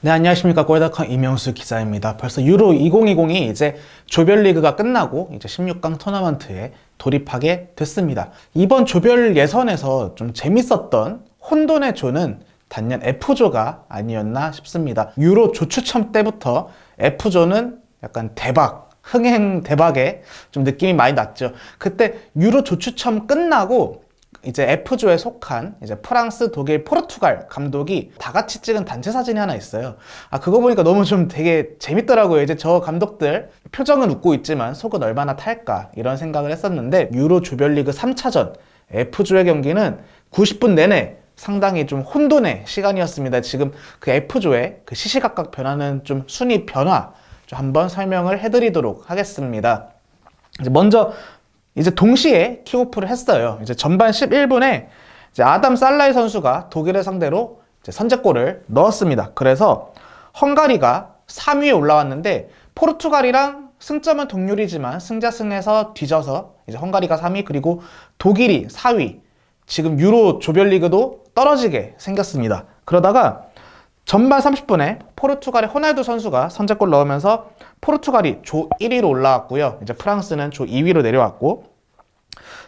네, 안녕하십니까. 골다컴 이명수 기자입니다. 벌써 유로 2020이 이제 조별리그가 끝나고 이제 16강 토너먼트에 돌입하게 됐습니다. 이번 조별 예선에서 좀 재밌었던 혼돈의 조는 단연 F조가 아니었나 싶습니다. 유로 조추첨 때부터 F조는 약간 대박, 흥행 대박에 좀 느낌이 많이 났죠. 그때 유로 조추첨 끝나고 이제 F조에 속한 이제 프랑스, 독일, 포르투갈 감독이 다 같이 찍은 단체 사진이 하나 있어요. 아 그거 보니까 너무 좀 되게 재밌더라고요. 이제 저 감독들 표정은 웃고 있지만 속은 얼마나 탈까 이런 생각을 했었는데 유로 조별리그 3차전 F조의 경기는 90분 내내 상당히 좀 혼돈의 시간이었습니다. 지금 그 F조의 그 시시각각 변하는 좀 순위 변화 좀 한번 설명을 해드리도록 하겠습니다. 먼저 이제 동시에 키오프를 했어요. 이제 전반 11분에 이제 아담 살라이 선수가 독일을 상대로 선제골을 넣었습니다. 그래서 헝가리가 3위에 올라왔는데 포르투갈이랑 승점은 동률이지만 승자승에서 뒤져서 이제 헝가리가 3위 그리고 독일이 4위 지금 유로 조별리그도 떨어지게 생겼습니다. 그러다가 전반 30분에 포르투갈의 호날두 선수가 선제골 넣으면서 포르투갈이 조 1위로 올라왔고요. 이제 프랑스는 조 2위로 내려왔고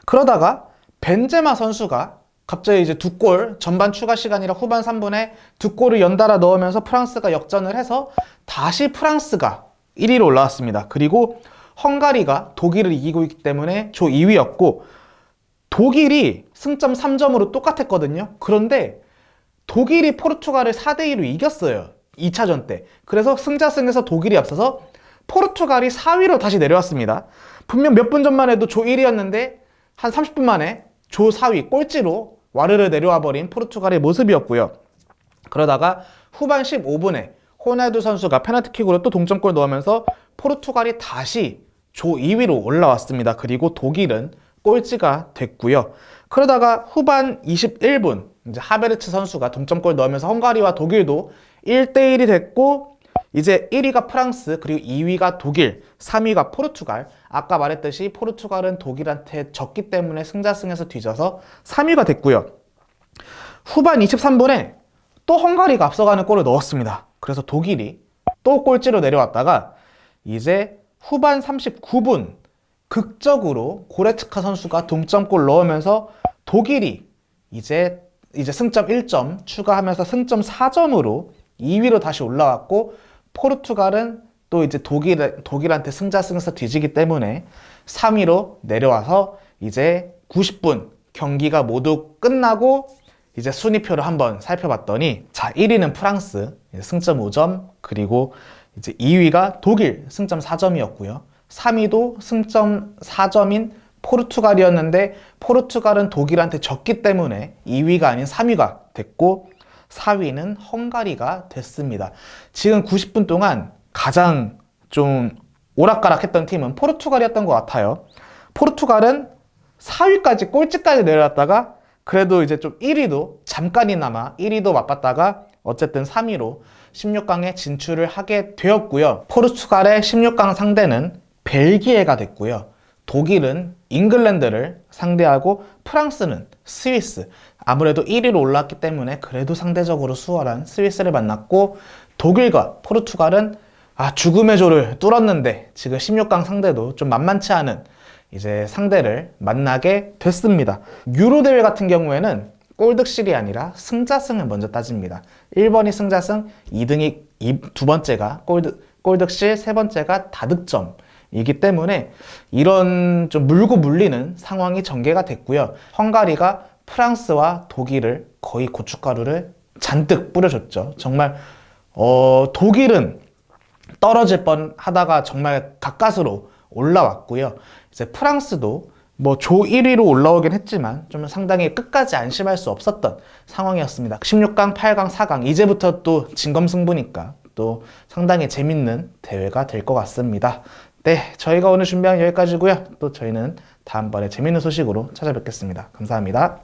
그러다가 벤제마 선수가 갑자기 이제 두 골 전반 추가 시간이라 후반 3분에 두 골을 연달아 넣으면서 프랑스가 역전을 해서 다시 프랑스가 1위로 올라왔습니다. 그리고 헝가리가 독일을 이기고 있기 때문에 조 2위였고 독일이 승점 3점으로 똑같았거든요. 그런데 독일이 포르투갈을 4대2로 이겼어요. 2차전 때. 그래서 승자승에서 독일이 앞서서 포르투갈이 4위로 다시 내려왔습니다. 분명 몇 분 전만 해도 조 1위였는데 한 30분 만에 조 4위 꼴찌로 와르르 내려와버린 포르투갈의 모습이었고요. 그러다가 후반 15분에 호날두 선수가 페널티킥으로 또 동점골 넣으면서 포르투갈이 다시 조 2위로 올라왔습니다. 그리고 독일은 꼴찌가 됐고요. 그러다가 후반 21분 이제 하베르츠 선수가 동점골 넣으면서 헝가리와 독일도 1대1이 됐고 이제 1위가 프랑스 그리고 2위가 독일 3위가 포르투갈 아까 말했듯이 포르투갈은 독일한테 졌기 때문에 승자승에서 뒤져서 3위가 됐고요 후반 23분에 또 헝가리가 앞서가는 골을 넣었습니다 그래서 독일이 또 꼴찌로 내려왔다가 이제 후반 39분 극적으로 고레츠카 선수가 동점골 넣으면서 독일이 이제 이제 승점 1점 추가하면서 승점 4점으로 2위로 다시 올라왔고 포르투갈은 또 이제 독일, 독일한테 승자승에서 뒤지기 때문에 3위로 내려와서 이제 90분 경기가 모두 끝나고 이제 순위표를 한번 살펴봤더니 자 1위는 프랑스 승점 5점 그리고 이제 2위가 독일 승점 4점이었고요 3위도 승점 4점인 포르투갈이었는데 포르투갈은 독일한테 졌기 때문에 2위가 아닌 3위가 됐고 4위는 헝가리가 됐습니다. 지금 90분 동안 가장 좀 오락가락했던 팀은 포르투갈이었던 것 같아요. 포르투갈은 4위까지 꼴찌까지 내려갔다가 그래도 이제 좀 1위도 잠깐이나마 1위도 맛봤다가 어쨌든 3위로 16강에 진출을 하게 되었고요. 포르투갈의 16강 상대는 벨기에가 됐고요. 독일은 잉글랜드를 상대하고 프랑스는 스위스 아무래도 1위로 올랐기 때문에 그래도 상대적으로 수월한 스위스를 만났고 독일과 포르투갈은 아 죽음의 조를 뚫었는데 지금 16강 상대도 좀 만만치 않은 이제 상대를 만나게 됐습니다. 유로 대회 같은 경우에는 골득실이 아니라 승자승을 먼저 따집니다. 1번이 승자승, 2등이 2, 두 번째가 골드, 골득실, 세 번째가 다득점 이기 때문에 이런 좀 물고 물리는 상황이 전개가 됐고요. 헝가리가 프랑스와 독일을 거의 고춧가루를 잔뜩 뿌려줬죠. 정말 어, 독일은 떨어질 뻔 하다가 정말 가까스로 올라왔고요. 이제 프랑스도 뭐 조 1위로 올라오긴 했지만 좀 상당히 끝까지 안심할 수 없었던 상황이었습니다. 16강, 8강, 4강 이제부터 또 진검승부니까 또 상당히 재밌는 대회가 될 것 같습니다. 네, 저희가 오늘 준비한 여기까지고요. 또 저희는 다음번에 재밌는 소식으로 찾아뵙겠습니다. 감사합니다.